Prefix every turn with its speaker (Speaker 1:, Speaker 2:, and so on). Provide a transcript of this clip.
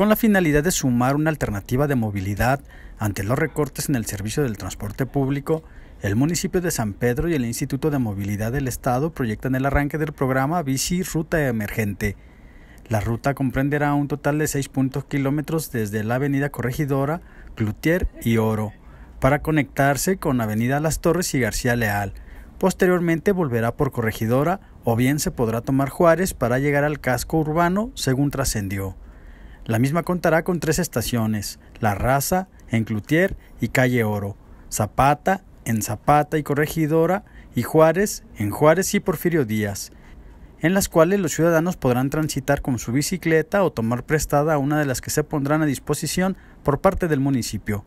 Speaker 1: con la finalidad de sumar una alternativa de movilidad ante los recortes en el servicio del transporte público, el municipio de San Pedro y el Instituto de Movilidad del Estado proyectan el arranque del programa Bici Ruta Emergente. La ruta comprenderá un total de puntos kilómetros desde la avenida Corregidora, Cloutier y Oro, para conectarse con Avenida Las Torres y García Leal. Posteriormente volverá por Corregidora o bien se podrá tomar Juárez para llegar al casco urbano según trascendió. La misma contará con tres estaciones, La Raza, en Cloutier y Calle Oro, Zapata, en Zapata y Corregidora, y Juárez, en Juárez y Porfirio Díaz, en las cuales los ciudadanos podrán transitar con su bicicleta o tomar prestada una de las que se pondrán a disposición por parte del municipio.